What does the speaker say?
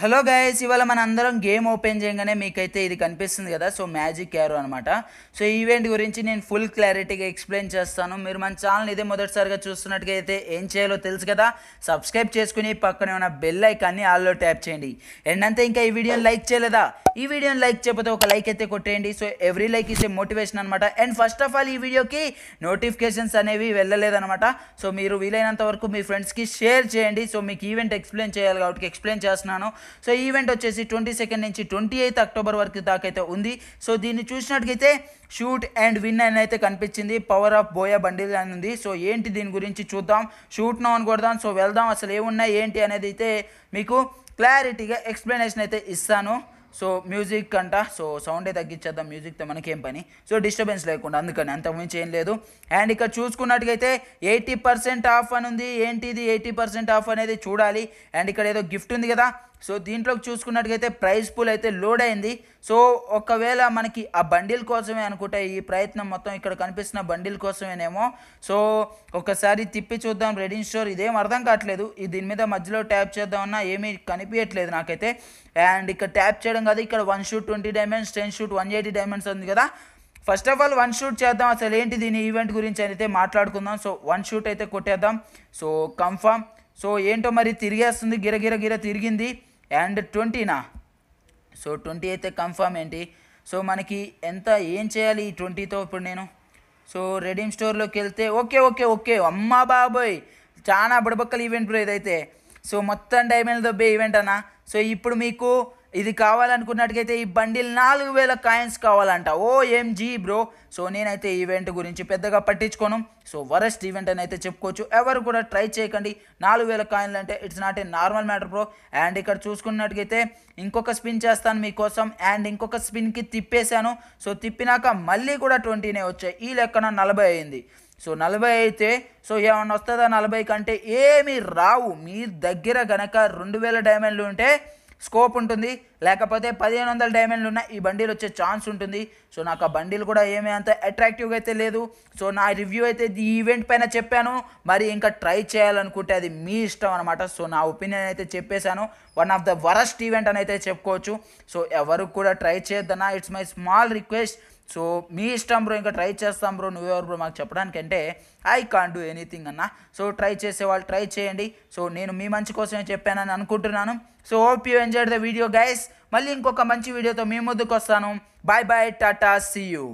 hello guys ఇవాళ మన అందరం గేమ్ ఓపెన్ చేయగానే మీకైతే ఇది కనిపిస్తుంది కదా సో మ్యాజిక్ యారో అనమాట సో ఈవెంట్ గురించి నేను ఫుల్ క్లారిటీగా ఎక్స్ప్లెయిన్ చేస్తాను మీరు మన ఛానల్ ఇదే మొదటిసారిగా అయితే ఏం చేయాలో తెలుసు కదా సబ్స్క్రైబ్ చేసుకుని పక్కనే ఉన్న బెల్ ఐకాన్ని ఆల్లో ట్యాప్ చేయండి ఎండంతా ఇంకా ఈ వీడియోని లైక్ చేయలేదా ఈ వీడియోని లైక్ చేయకపోతే ఒక లైక్ అయితే కొట్టేయండి so every like is a motivation అనమాట అండ్ ఫస్ట్ ఆఫ్ ఆల్ ఈ వీడియోకి నోటిఫికేషన్స్ అనేవి వెళ్ళలేదనమాట సో మీరు వీలైనంత వరకు మీ ఫ్రెండ్స్కి షేర్ చేయండి సో మీకు ఈవెంట్ ఎక్స్ప్లెయిన్ చేయాలి కాబట్టి ఎక్స్ప్లెయిన్ చేస్తున్నాను సో ఈవెంట్ వచ్చేసి ట్వంటీ సెకండ్ నుంచి ట్వంటీ ఎయిత్ అక్టోబర్ వరకు దాకైతే ఉంది సో దీన్ని చూసినట్టుగైతే షూట్ అండ్ విన్ అని అయితే కనిపించింది పవర్ ఆఫ్ బోయా బండిల్ అని ఉంది సో ఏంటి దీని గురించి చూద్దాం షూట్ నో అని సో వెళ్దాం అసలు ఏమున్నాయి ఏంటి అనేది అయితే మీకు క్లారిటీగా ఎక్స్ప్లెనేషన్ అయితే ఇస్తాను సో మ్యూజిక్ అంట సో సౌండే తగ్గించేద్దాం మ్యూజిక్తో మనకేం పని సో డిస్టర్బెన్స్ లేకుండా అందుకని అంతకుమించి ఏం లేదు అండ్ ఇక్కడ చూసుకున్నట్టుగైతే ఎయిటీ పర్సెంట్ ఆఫ్ అని ఉంది ఏంటిది ఎయిటీ పర్సెంట్ ఆఫ్ అనేది చూడాలి అండ్ ఇక్కడ ఏదో గిఫ్ట్ ఉంది కదా సో దీంట్లోకి చూసుకున్నట్టుగైతే ప్రైస్ పూల్ అయితే లోడ్ అయింది సో ఒకవేళ మనకి ఆ బండిల్ కోసమే అనుకుంటే ఈ ప్రయత్నం మొత్తం ఇక్కడ కనిపిస్తున్న బండిల్ కోసమేనేమో సో ఒకసారి తిప్పి చూద్దాం రెడీ స్టోర్ ఇదేం అర్థం కావట్లేదు ఈ దీని మీద మధ్యలో ట్యాప్ చేద్దామన్నా ఏమీ కనిపించట్లేదు నాకైతే అండ్ ఇక్కడ ట్యాప్ చేయడం కాదు ఇక్కడ one shot twenty diamonds ten shot one eighty diamonds ఉంది కదా first of all one shot చేద్దాం అసలు ఏంటి దీని ఈవెంట్ గురించి అయితే మాట్లాడుకుందాం సో వన్ షూట్ అయితే కొట్టేద్దాం సో కన్ఫామ్ సో ఏంటో మరి తిరిగేస్తుంది గిరగిరగిర తిరిగింది అండ్ ట్వంటీనా సో ట్వంటీ అయితే కన్ఫామ్ ఏంటి సో మనకి ఎంత ఏం చేయాలి ఈ ట్వంటీతో ఇప్పుడు నేను సో రెడీమ్ స్టోర్లోకి వెళ్తే ఓకే ఓకే ఓకే అమ్మా బాబోయ్ చాలా బుడబక్కల ఈవెంట్ బ్రో ఇదైతే సో మొత్తం డైమండ్ దొబ్బే ఈవెంట్ అన్న సో ఇప్పుడు మీకు ఇది కావాలనుకున్నట్టుగైతే ఈ బండిల్ నాలుగు వేల కాయిన్స్ కావాలంట O M G bro so నేనైతే ఈవెంట్ గురించి పెద్దగా పట్టించుకోను సో వరస్ట్ ఈవెంట్ అని అయితే చెప్పుకోవచ్చు ఎవరు కూడా ట్రై చేయకండి నాలుగు వేల కాయిన్లు అంటే it's not a normal matter bro and ఇక్కడ చూసుకున్నట్టుగైతే ఇంకొక స్పిన్ చేస్తాను మీకోసం అండ్ ఇంకొక స్పిన్కి తిప్పేశాను సో తిప్పినాక మళ్ళీ కూడా ట్వంటీనే వచ్చాయి ఈ లెక్కన నలభై అయింది సో నలభై అయితే సో ఏమన్నా వస్తుందా నలభై కంటే ఏమీ రావు మీ దగ్గర గనక రెండు వేల డైమండ్లు ఉంటే స్కోప్ ఉంటుంది లేకపోతే పదిహేను వందల డైమండ్లు ఉన్న ఈ బండిలు వచ్చే ఛాన్స్ ఉంటుంది సో నాకు ఆ బండిలు కూడా ఏమీ అంత అట్రాక్టివ్గా అయితే లేదు సో నా రివ్యూ అయితే ఈ ఈవెంట్ పైన చెప్పాను మరి ఇంకా ట్రై చేయాలనుకుంటే అది మీ ఇష్టం అనమాట సో నా ఒపీనియన్ అయితే చెప్పేశాను one of the worst event అని అయితే చెప్పుకోవచ్చు సో ఎవరు కూడా ట్రై చేయొద్దన్నా it's my small request so మీ ఇష్టం బ్రో ఇంకా ట్రై చేస్తాం బ్రో నువ్వెవరు బ్రో మాకు చెప్పడానికి అంటే ఐ కాన్ డూ ఎనీథింగ్ అన్న సో ట్రై చేసే వాళ్ళు ట్రై చేయండి సో నేను మీ మంచి కోసమే చెప్పానని అనుకుంటున్నాను so hope you enjoy the video guys మళ్ళీ ఇంకొక మంచి వీడియోతో మీ ముందుకు వస్తాను bye bye tata see you